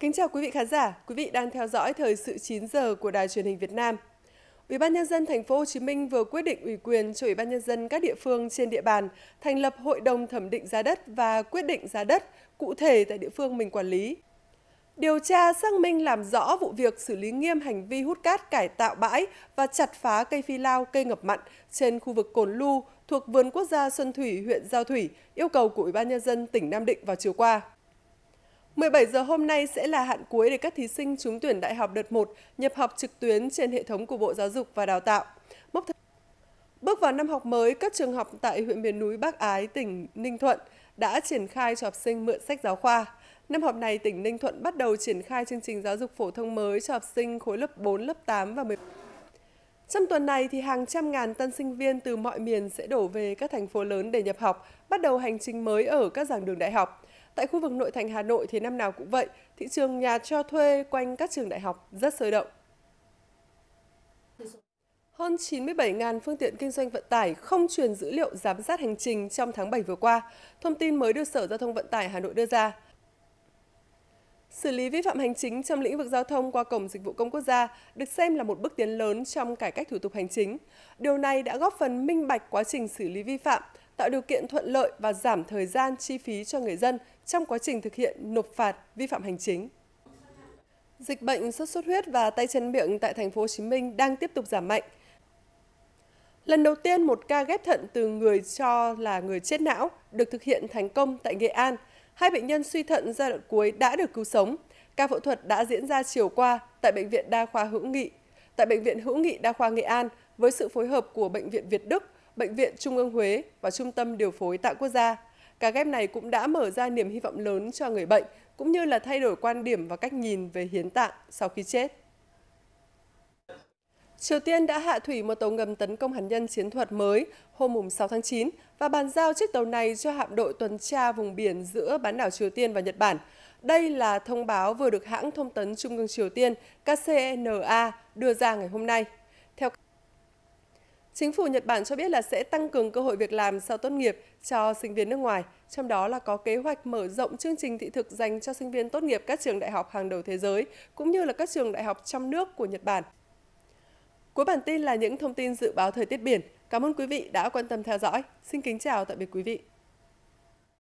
Kính chào quý vị khán giả, quý vị đang theo dõi thời sự 9 giờ của Đài Truyền hình Việt Nam. Ủy ban nhân dân thành phố Hồ Chí Minh vừa quyết định ủy quyền cho Ủy ban nhân dân các địa phương trên địa bàn thành lập hội đồng thẩm định giá đất và quyết định giá đất cụ thể tại địa phương mình quản lý. Điều tra xác minh làm rõ vụ việc xử lý nghiêm hành vi hút cát cải tạo bãi và chặt phá cây phi lao, cây ngập mặn trên khu vực Cồn Lu thuộc vườn quốc gia Xuân Thủy, huyện Giao Thủy, yêu cầu của Ủy ban nhân dân tỉnh Nam Định vào chiều qua. 17 giờ hôm nay sẽ là hạn cuối để các thí sinh trúng tuyển đại học đợt 1 nhập học trực tuyến trên hệ thống của Bộ Giáo dục và Đào tạo. Mốc Bước vào năm học mới, các trường học tại huyện miền núi Bắc Ái, tỉnh Ninh Thuận đã triển khai cho học sinh mượn sách giáo khoa. Năm học này, tỉnh Ninh Thuận bắt đầu triển khai chương trình giáo dục phổ thông mới cho học sinh khối lớp 4, lớp 8 và 10. Trong tuần này thì hàng trăm ngàn tân sinh viên từ mọi miền sẽ đổ về các thành phố lớn để nhập học, bắt đầu hành trình mới ở các giảng đường đại học. Tại khu vực nội thành Hà Nội thì năm nào cũng vậy, thị trường nhà cho thuê quanh các trường đại học rất sôi động. Hơn 97.000 phương tiện kinh doanh vận tải không truyền dữ liệu giám sát hành trình trong tháng 7 vừa qua, thông tin mới được Sở Giao thông Vận tải Hà Nội đưa ra. Xử lý vi phạm hành chính trong lĩnh vực giao thông qua Cổng Dịch vụ Công Quốc gia được xem là một bước tiến lớn trong cải cách thủ tục hành chính. Điều này đã góp phần minh bạch quá trình xử lý vi phạm, tạo điều kiện thuận lợi và giảm thời gian chi phí cho người dân trong quá trình thực hiện nộp phạt vi phạm hành chính. Dịch bệnh sốt xuất huyết và tay chân miệng tại thành phố Hồ Chí Minh đang tiếp tục giảm mạnh. Lần đầu tiên một ca ghép thận từ người cho là người chết não được thực hiện thành công tại Nghệ An. Hai bệnh nhân suy thận giai đoạn cuối đã được cứu sống. Ca phẫu thuật đã diễn ra chiều qua tại bệnh viện Đa khoa Hữu Nghị. Tại bệnh viện Hữu Nghị Đa khoa Nghệ An với sự phối hợp của bệnh viện Việt Đức, bệnh viện Trung ương Huế và Trung tâm điều phối tạng quốc gia Cả ghép này cũng đã mở ra niềm hy vọng lớn cho người bệnh, cũng như là thay đổi quan điểm và cách nhìn về hiến tạng sau khi chết. Triều Tiên đã hạ thủy một tàu ngầm tấn công hạt nhân chiến thuật mới hôm 6 tháng 9 và bàn giao chiếc tàu này cho hạm đội tuần tra vùng biển giữa bán đảo Triều Tiên và Nhật Bản. Đây là thông báo vừa được hãng thông tấn Trung ương Triều Tiên KCNA đưa ra ngày hôm nay. Chính phủ Nhật Bản cho biết là sẽ tăng cường cơ hội việc làm sau tốt nghiệp cho sinh viên nước ngoài, trong đó là có kế hoạch mở rộng chương trình thị thực dành cho sinh viên tốt nghiệp các trường đại học hàng đầu thế giới, cũng như là các trường đại học trong nước của Nhật Bản. Cuối bản tin là những thông tin dự báo thời tiết biển. Cảm ơn quý vị đã quan tâm theo dõi. Xin kính chào tạm biệt quý vị.